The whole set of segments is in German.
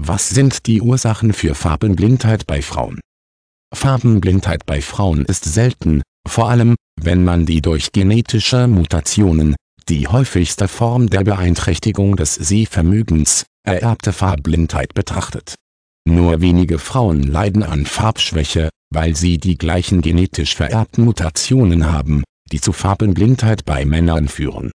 Was sind die Ursachen für Farbenblindheit bei Frauen? Farbenblindheit bei Frauen ist selten, vor allem, wenn man die durch genetische Mutationen, die häufigste Form der Beeinträchtigung des Sehvermögens, ererbte Farbblindheit betrachtet. Nur wenige Frauen leiden an Farbschwäche, weil sie die gleichen genetisch vererbten Mutationen haben, die zu Farbenblindheit bei Männern führen.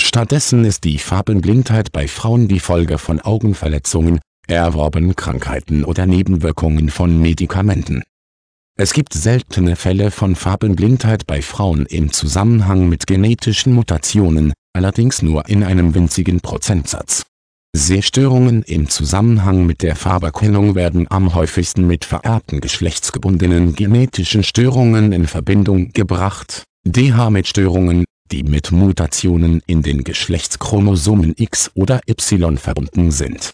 Stattdessen ist die Farbenblindheit bei Frauen die Folge von Augenverletzungen, erworben Krankheiten oder Nebenwirkungen von Medikamenten. Es gibt seltene Fälle von Farbenblindheit bei Frauen im Zusammenhang mit genetischen Mutationen, allerdings nur in einem winzigen Prozentsatz. Sehstörungen im Zusammenhang mit der Farberkennung werden am häufigsten mit vererbten geschlechtsgebundenen genetischen Störungen in Verbindung gebracht, DH mit Störungen, die mit Mutationen in den Geschlechtschromosomen X oder Y verbunden sind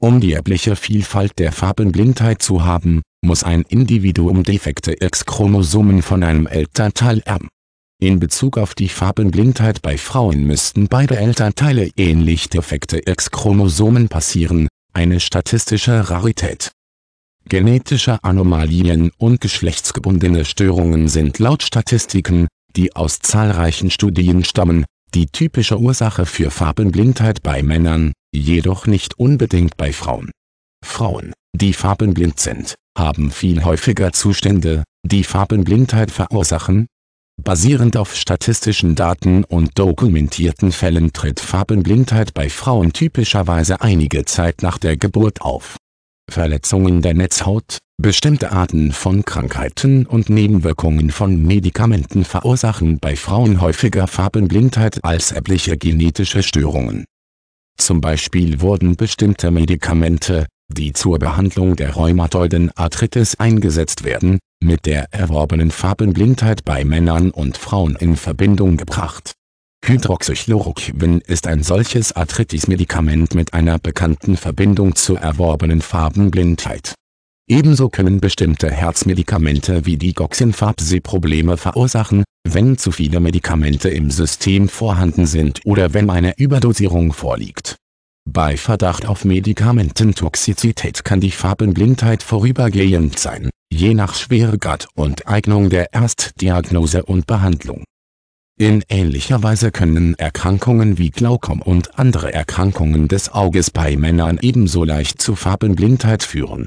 um die erbliche Vielfalt der Farbenblindheit zu haben, muss ein Individuum defekte X-Chromosomen von einem Elternteil erben. In Bezug auf die Farbenblindheit bei Frauen müssten beide Elternteile ähnlich defekte X-Chromosomen passieren, eine statistische Rarität. Genetische Anomalien und geschlechtsgebundene Störungen sind laut Statistiken, die aus zahlreichen Studien stammen, die typische Ursache für Farbenblindheit bei Männern, jedoch nicht unbedingt bei Frauen. Frauen, die farbenblind sind, haben viel häufiger Zustände, die Farbenblindheit verursachen. Basierend auf statistischen Daten und dokumentierten Fällen tritt Farbenblindheit bei Frauen typischerweise einige Zeit nach der Geburt auf. Verletzungen der Netzhaut, bestimmte Arten von Krankheiten und Nebenwirkungen von Medikamenten verursachen bei Frauen häufiger Farbenblindheit als erbliche genetische Störungen zum Beispiel wurden bestimmte Medikamente, die zur Behandlung der rheumatoiden Arthritis eingesetzt werden, mit der erworbenen Farbenblindheit bei Männern und Frauen in Verbindung gebracht. Hydroxychloroquin ist ein solches Arthritis-Medikament mit einer bekannten Verbindung zur erworbenen Farbenblindheit. Ebenso können bestimmte Herzmedikamente wie die Goxinfab Probleme verursachen, wenn zu viele Medikamente im System vorhanden sind oder wenn eine Überdosierung vorliegt. Bei Verdacht auf Medikamententoxizität kann die Farbenblindheit vorübergehend sein, je nach Schweregrad und Eignung der Erstdiagnose und Behandlung. In ähnlicher Weise können Erkrankungen wie Glaukom und andere Erkrankungen des Auges bei Männern ebenso leicht zu Farbenblindheit führen.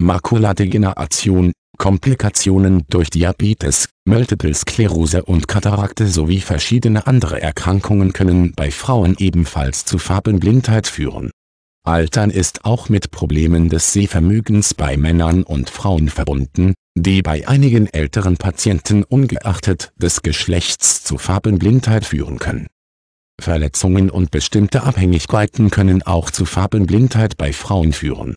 Makuladegeneration Komplikationen durch Diabetes, Multiple Sklerose und Katarakte sowie verschiedene andere Erkrankungen können bei Frauen ebenfalls zu Farbenblindheit führen. Altern ist auch mit Problemen des Sehvermögens bei Männern und Frauen verbunden, die bei einigen älteren Patienten ungeachtet des Geschlechts zu Farbenblindheit führen können. Verletzungen und bestimmte Abhängigkeiten können auch zu Farbenblindheit bei Frauen führen.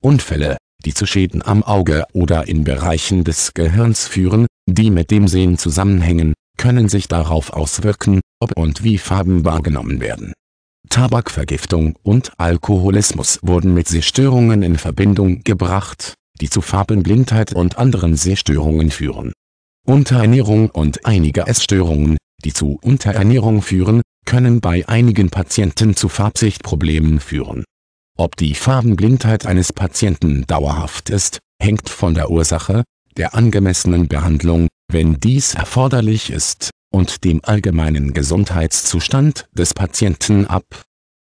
Unfälle, die zu Schäden am Auge oder in Bereichen des Gehirns führen, die mit dem Sehen zusammenhängen, können sich darauf auswirken, ob und wie Farben wahrgenommen werden. Tabakvergiftung und Alkoholismus wurden mit Sehstörungen in Verbindung gebracht, die zu Farbenblindheit und anderen Sehstörungen führen. Unterernährung und einige Essstörungen, die zu Unterernährung führen, können bei einigen Patienten zu Farbsichtproblemen führen ob die Farbenblindheit eines Patienten dauerhaft ist, hängt von der Ursache, der angemessenen Behandlung, wenn dies erforderlich ist, und dem allgemeinen Gesundheitszustand des Patienten ab